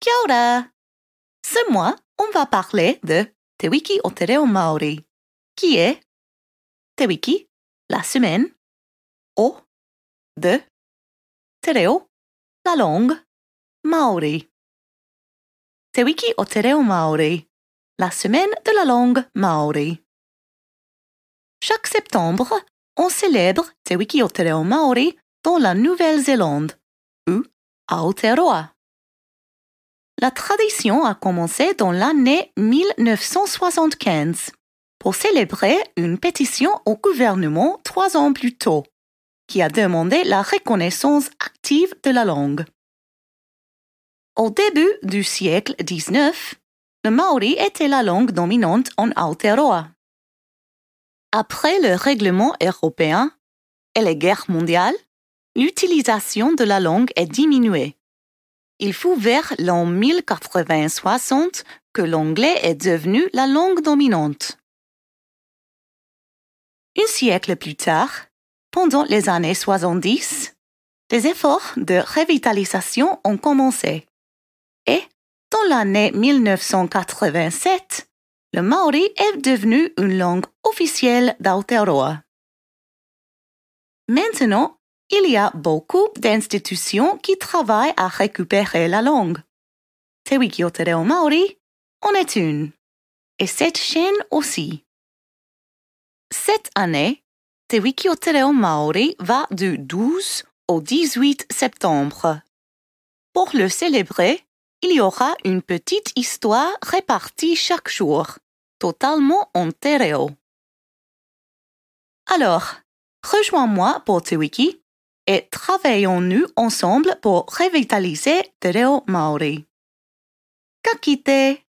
Kia ora. Ce mois, on va parler de Te Wiki o Te Reo Maori, qui est Te Wiki, la semaine, o de Te Reo, la langue, Maori. Te Wiki o Te Reo Maori, la semaine de la langue Maori. Chaque septembre, on célèbre Te Wiki o Te Reo Maori dans la Nouvelle-Zélande ou Aotearoa. La tradition a commencé dans l'année 1975 pour célébrer une pétition au gouvernement trois ans plus tôt, qui a demandé la reconnaissance active de la langue. Au début du siècle 19, le maori était la langue dominante en Aotearoa. Après le règlement européen et les guerres mondiales, l'utilisation de la langue est diminuée il fut vers l'an 1080-60 que l'anglais est devenu la langue dominante. Un siècle plus tard, pendant les années 70, des efforts de revitalisation ont commencé. Et, dans l'année 1987, le maori est devenu une langue officielle d'Aotearoa. Maintenant, il y a beaucoup d'institutions qui travaillent à récupérer la langue. Te Wiki o Maori en est une. Et cette chaîne aussi. Cette année, Te Wiki Maori va du 12 au 18 septembre. Pour le célébrer, il y aura une petite histoire répartie chaque jour, totalement en reo. Alors, rejoins-moi pour Te Wiki et travaillons-nous ensemble pour revitaliser Te Maori. Kakite!